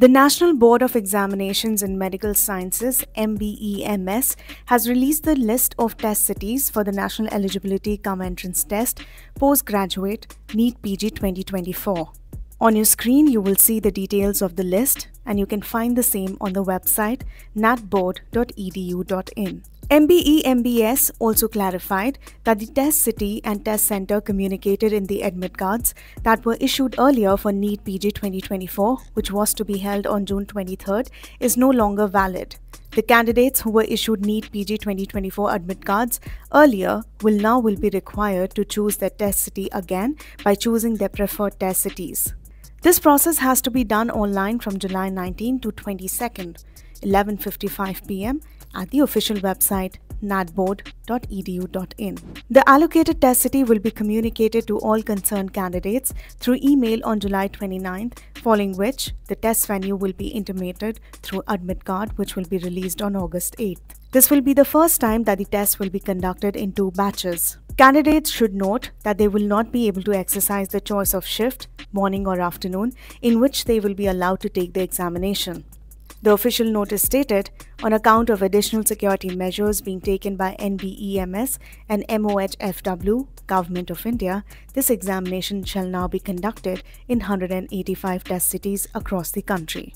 The National Board of Examinations in Medical Sciences MBEMS has released the list of test cities for the National Eligibility Cum Entrance Test Postgraduate NEET PG 2024. On your screen you will see the details of the list and you can find the same on the website natboard.edu.in. MBE MBS also clarified that the test city and test center communicated in the admit cards that were issued earlier for NEET PG 2024, which was to be held on June 23rd, is no longer valid. The candidates who were issued NEET PG 2024 admit cards earlier will now will be required to choose their test city again by choosing their preferred test cities. This process has to be done online from July 19 to 22nd, 11:55 p.m at the official website natboard.edu.in. The allocated test city will be communicated to all concerned candidates through email on July 29th, following which the test venue will be intimated through admit card which will be released on August 8th. This will be the first time that the test will be conducted in two batches. Candidates should note that they will not be able to exercise the choice of shift, morning or afternoon, in which they will be allowed to take the examination. The official notice stated, on account of additional security measures being taken by NBEMS and MOHFW, Government of India, this examination shall now be conducted in 185 test cities across the country.